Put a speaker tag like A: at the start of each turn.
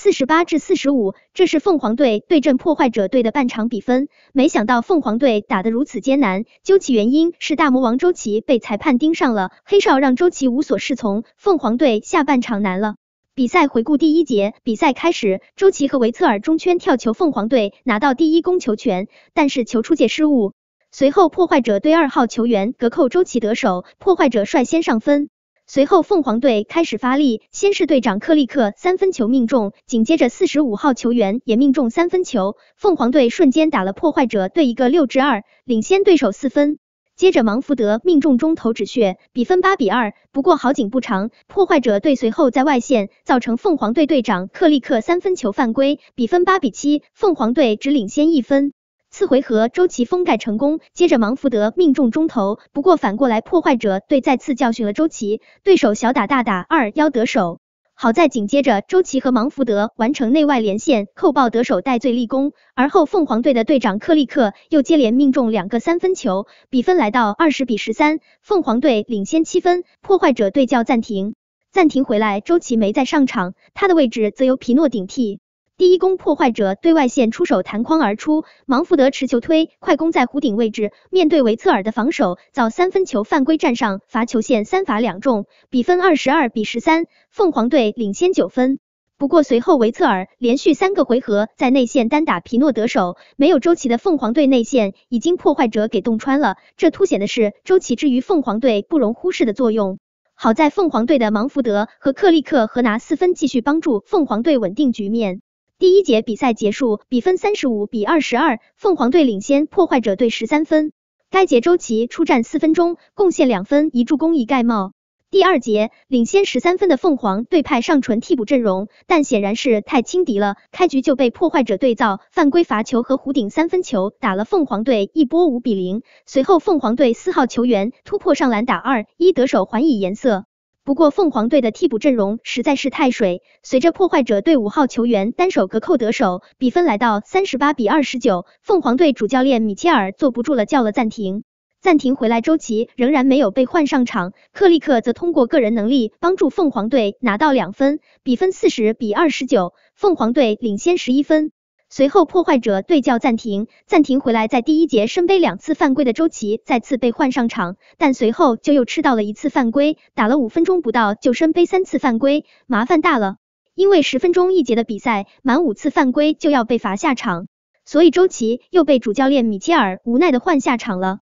A: 四十八至四十五，这是凤凰队对阵破坏者队的半场比分。没想到凤凰队打得如此艰难，究其原因是大魔王周琦被裁判盯上了，黑哨让周琦无所适从。凤凰队下半场难了。比赛回顾：第一节，比赛开始，周琦和维特尔中圈跳球，凤凰队拿到第一攻球权，但是球出界失误。随后破坏者队二号球员隔扣周琦得手，破坏者率先上分。随后，凤凰队开始发力，先是队长克利克三分球命中，紧接着四十五号球员也命中三分球，凤凰队瞬间打了破坏者队一个六至二，领先对手四分。接着，芒福德命中中投止血，比分八比二。不过好景不长，破坏者队随后在外线造成凤凰队队长克利克三分球犯规，比分八比七，凤凰队只领先一分。次回合周琦封盖成功，接着芒福德命中中投，不过反过来破坏者队再次教训了周琦，对手小打大打二幺得手。好在紧接着周琦和芒福德完成内外连线扣爆得手戴罪立功。而后凤凰队的队长克利克又接连命中两个三分球，比分来到二十比十三，凤凰队领先七分，破坏者队叫暂停。暂停回来周琦没再上场，他的位置则由皮诺顶替。第一攻破坏者对外线出手弹框而出，芒福德持球推快攻在弧顶位置，面对维策尔的防守造三分球犯规，站上罚球线三罚两中，比分二十二比十三，凤凰队领先九分。不过随后维策尔连续三个回合在内线单打皮诺得手，没有周琦的凤凰队内线已经破坏者给洞穿了，这凸显的是周琦之于凤凰队不容忽视的作用。好在凤凰队的芒福德和克利克和拿四分继续帮助凤凰队稳定局面。第一节比赛结束，比分三十五比二十二，凤凰队领先破坏者队十三分。该节周琦出战四分钟，贡献两分一助攻一盖帽。第二节，领先十三分的凤凰队派上纯替补阵容，但显然是太轻敌了，开局就被破坏者队造犯规罚球和弧顶三分球打了凤凰队一波五比零。随后凤凰队四号球员突破上篮打二一得手还以颜色。不过凤凰队的替补阵容实在是太水。随着破坏者队五号球员单手隔扣得手，比分来到三十八比二十九。凤凰队主教练米切尔坐不住了，叫了暂停。暂停回来，周琦仍然没有被换上场，克利克则通过个人能力帮助凤凰队拿到两分，比分四十比二十九，凤凰队领先十一分。随后破坏者对叫暂停，暂停回来，在第一节身背两次犯规的周琦再次被换上场，但随后就又吃到了一次犯规，打了五分钟不到就身背三次犯规，麻烦大了。因为十分钟一节的比赛，满五次犯规就要被罚下场，所以周琦又被主教练米切尔无奈的换下场了。